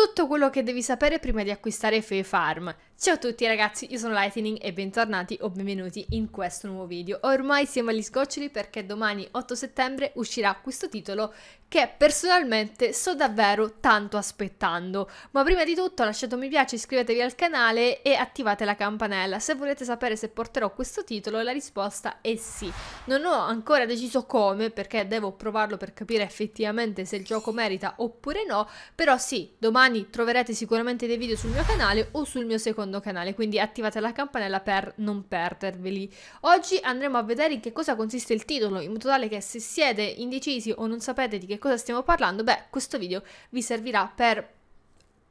tutto quello che devi sapere prima di acquistare Fee Farm. Ciao a tutti ragazzi, io sono Lightning e bentornati o benvenuti in questo nuovo video. Ormai siamo agli sgoccioli perché domani 8 settembre uscirà questo titolo che personalmente sto davvero tanto aspettando. Ma prima di tutto lasciate un mi piace, iscrivetevi al canale e attivate la campanella. Se volete sapere se porterò questo titolo la risposta è sì. Non ho ancora deciso come perché devo provarlo per capire effettivamente se il gioco merita oppure no, però sì, domani domani troverete sicuramente dei video sul mio canale o sul mio secondo canale, quindi attivate la campanella per non perderveli. Oggi andremo a vedere in che cosa consiste il titolo, in modo tale che se siete indecisi o non sapete di che cosa stiamo parlando, beh, questo video vi servirà per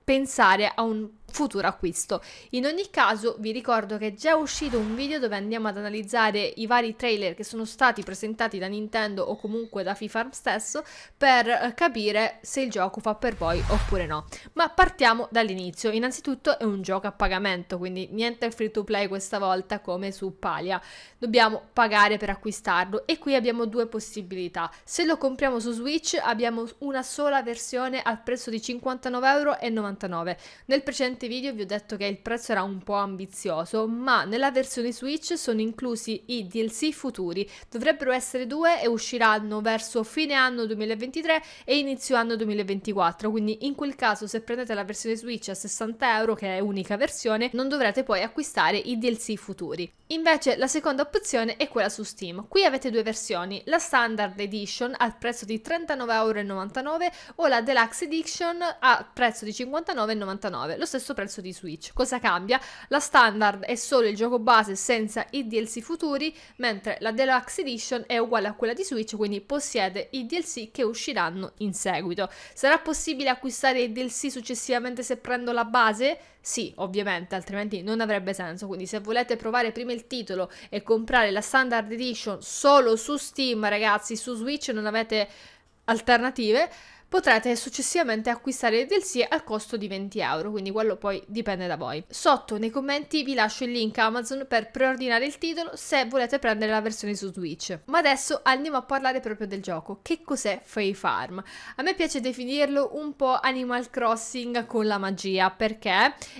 pensare a un futuro acquisto. In ogni caso vi ricordo che è già uscito un video dove andiamo ad analizzare i vari trailer che sono stati presentati da Nintendo o comunque da FIFA stesso per eh, capire se il gioco fa per voi oppure no. Ma partiamo dall'inizio. Innanzitutto è un gioco a pagamento, quindi niente free to play questa volta come su Palia. Dobbiamo pagare per acquistarlo e qui abbiamo due possibilità. Se lo compriamo su Switch abbiamo una sola versione al prezzo di 59,99 euro. Nel precedente precedente video vi ho detto che il prezzo era un po' ambizioso, ma nella versione Switch sono inclusi i DLC futuri. Dovrebbero essere due e usciranno verso fine anno 2023 e inizio anno 2024, quindi in quel caso se prendete la versione Switch a 60 euro, che è unica versione, non dovrete poi acquistare i DLC futuri. Invece la seconda opzione è quella su Steam. Qui avete due versioni, la Standard Edition al prezzo di 39,99 euro o la Deluxe Edition a prezzo di 59,99. euro, Lo stesso stesso prezzo di Switch. Cosa cambia? La standard è solo il gioco base senza i DLC futuri, mentre la Deluxe Edition è uguale a quella di Switch, quindi possiede i DLC che usciranno in seguito. Sarà possibile acquistare i DLC successivamente se prendo la base? Sì, ovviamente, altrimenti non avrebbe senso. Quindi se volete provare prima il titolo e comprare la standard edition solo su Steam, ragazzi, su Switch non avete alternative potrete successivamente acquistare il DLC al costo di 20 euro, quindi quello poi dipende da voi. Sotto nei commenti vi lascio il link Amazon per preordinare il titolo se volete prendere la versione su Twitch. Ma adesso andiamo a parlare proprio del gioco. Che cos'è Fae Farm? A me piace definirlo un po' Animal Crossing con la magia perché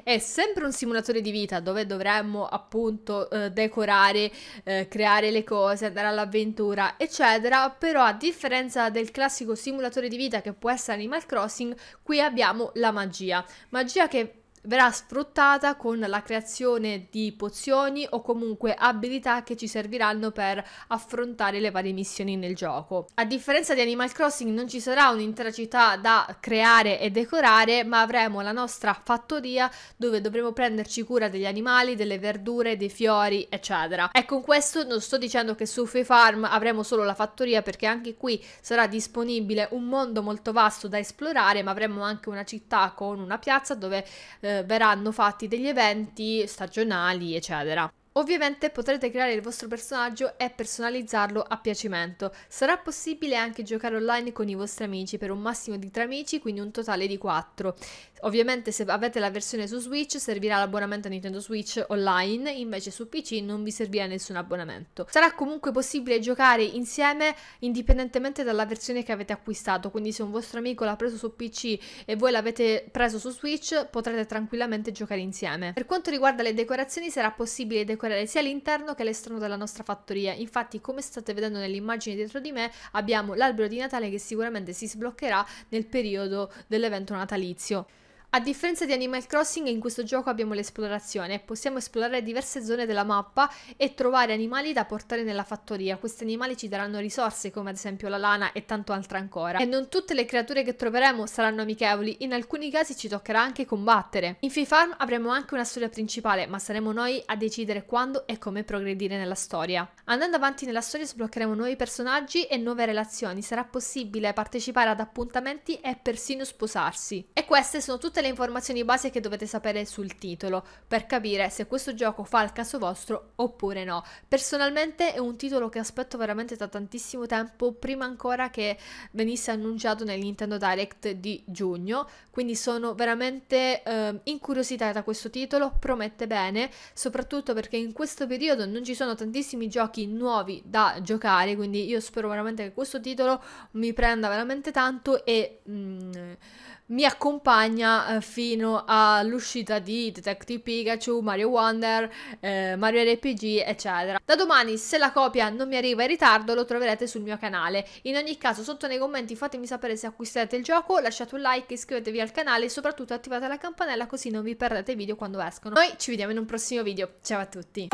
è sempre un simulatore di vita dove dovremmo appunto eh, decorare, eh, creare le cose, andare all'avventura eccetera, però a differenza del classico simulatore di vita che può essere Animal Crossing, qui abbiamo la magia. Magia che verrà sfruttata con la creazione di pozioni o comunque abilità che ci serviranno per affrontare le varie missioni nel gioco. A differenza di Animal Crossing non ci sarà un'intera città da creare e decorare, ma avremo la nostra fattoria dove dovremo prenderci cura degli animali, delle verdure, dei fiori, eccetera. E con questo non sto dicendo che su Fee Farm avremo solo la fattoria perché anche qui sarà disponibile un mondo molto vasto da esplorare, ma avremo anche una città con una piazza dove eh, verranno fatti degli eventi stagionali, eccetera. Ovviamente potrete creare il vostro personaggio e personalizzarlo a piacimento. Sarà possibile anche giocare online con i vostri amici per un massimo di 3 amici, quindi un totale di 4. Ovviamente se avete la versione su Switch servirà l'abbonamento a Nintendo Switch online, invece su PC non vi servirà nessun abbonamento. Sarà comunque possibile giocare insieme indipendentemente dalla versione che avete acquistato, quindi se un vostro amico l'ha preso su PC e voi l'avete preso su Switch potrete tranquillamente giocare insieme. Per quanto riguarda le decorazioni sarà possibile decorare operare sia all'interno che all'esterno della nostra fattoria. Infatti, come state vedendo nell'immagine dietro di me, abbiamo l'albero di Natale che sicuramente si sbloccherà nel periodo dell'evento natalizio. A differenza di Animal Crossing, in questo gioco abbiamo l'esplorazione, possiamo esplorare diverse zone della mappa e trovare animali da portare nella fattoria. Questi animali ci daranno risorse come ad esempio la lana e tanto altro ancora. E non tutte le creature che troveremo saranno amichevoli, in alcuni casi ci toccherà anche combattere. In Free Farm avremo anche una storia principale, ma saremo noi a decidere quando e come progredire nella storia. Andando avanti nella storia sbloccheremo nuovi personaggi e nuove relazioni, sarà possibile partecipare ad appuntamenti e persino sposarsi. E queste sono tutte le le informazioni base che dovete sapere sul titolo per capire se questo gioco fa il caso vostro oppure no. Personalmente è un titolo che aspetto veramente da tantissimo tempo, prima ancora che venisse annunciato nel Nintendo Direct di giugno, quindi sono veramente eh, incuriosita da questo titolo, promette bene, soprattutto perché in questo periodo non ci sono tantissimi giochi nuovi da giocare, quindi io spero veramente che questo titolo mi prenda veramente tanto e... Mm, mi accompagna eh, fino all'uscita di Detective Pikachu, Mario Wonder, eh, Mario RPG, eccetera. Da domani, se la copia non mi arriva in ritardo, lo troverete sul mio canale. In ogni caso, sotto nei commenti fatemi sapere se acquisterete il gioco, lasciate un like, iscrivetevi al canale e soprattutto attivate la campanella così non vi perdete i video quando escono. Noi ci vediamo in un prossimo video, ciao a tutti!